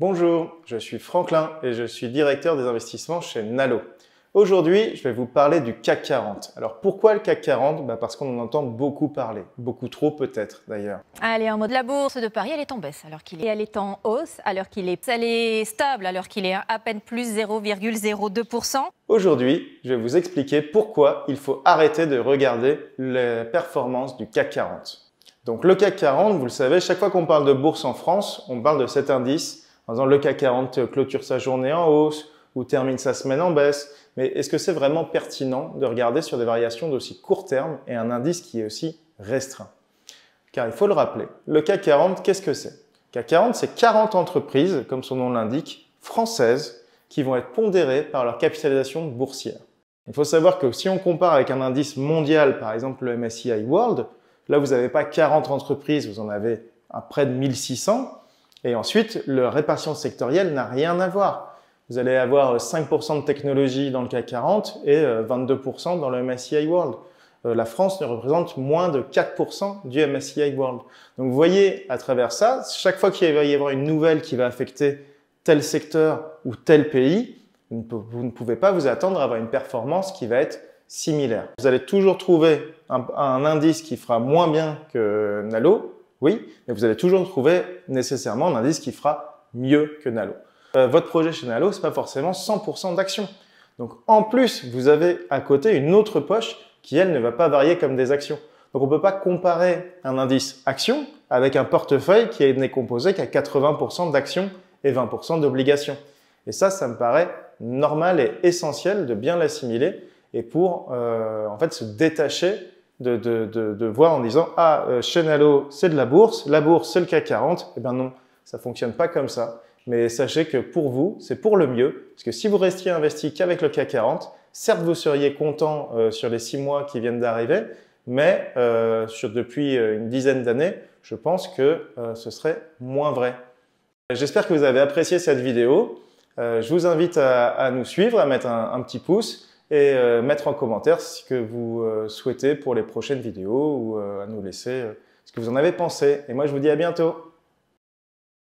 Bonjour, je suis Franklin et je suis directeur des investissements chez Nalo. Aujourd'hui, je vais vous parler du CAC 40. Alors pourquoi le CAC 40 bah, Parce qu'on en entend beaucoup parler, beaucoup trop peut-être d'ailleurs. Allez, en mode la bourse de Paris, elle est en baisse alors qu'il est, elle est en hausse alors qu'il est, elle est stable alors qu'il est à peine plus 0,02%. Aujourd'hui, je vais vous expliquer pourquoi il faut arrêter de regarder les performances du CAC 40. Donc le CAC 40, vous le savez, chaque fois qu'on parle de bourse en France, on parle de cet indice par exemple, le CAC 40 clôture sa journée en hausse ou termine sa semaine en baisse. Mais est-ce que c'est vraiment pertinent de regarder sur des variations d'aussi court terme et un indice qui est aussi restreint Car il faut le rappeler, le CAC 40, qu'est-ce que c'est CAC 40, c'est 40 entreprises, comme son nom l'indique, françaises, qui vont être pondérées par leur capitalisation boursière. Il faut savoir que si on compare avec un indice mondial, par exemple le MSCI World, là vous n'avez pas 40 entreprises, vous en avez à près de 1600. Et ensuite, le répartition sectorielle n'a rien à voir. Vous allez avoir 5% euh, de technologie dans le CAC 40 et 22% euh, dans le MSCI World. Euh, la France ne représente moins de 4% du MSCI World. Donc vous voyez à travers ça, chaque fois qu'il va y avoir une nouvelle qui va affecter tel secteur ou tel pays, vous ne pouvez pas vous attendre à avoir une performance qui va être similaire. Vous allez toujours trouver un, un indice qui fera moins bien que Nalo, oui, mais vous allez toujours trouver nécessairement un indice qui fera mieux que Nalo. Euh, votre projet chez Nalo, n'est pas forcément 100% d'actions. Donc en plus, vous avez à côté une autre poche qui, elle, ne va pas varier comme des actions. Donc on ne peut pas comparer un indice action avec un portefeuille qui n'est composé qu'à 80% d'actions et 20% d'obligations. Et ça, ça me paraît normal et essentiel de bien l'assimiler et pour euh, en fait se détacher de, voir en disant Ah, euh, c'est de la bourse, la bourse, c'est le CAC 40. Eh bien non, ça fonctionne pas comme ça. Mais sachez que pour vous, c'est pour le mieux, parce que si vous restiez investi qu'avec le CAC 40, certes, vous seriez content euh, sur les six mois qui viennent d'arriver, mais euh, depuis euh, une dizaine d'années, je pense que ce serait moins vrai. J'espère que vous avez apprécié cette vidéo. je vous invite à, nous suivre, à mettre un petit pouce et euh, mettre en commentaire ce que vous euh, souhaitez pour les prochaines vidéos ou euh, à nous laisser ce que vous en avez pensé. Et moi, je vous dis à bientôt.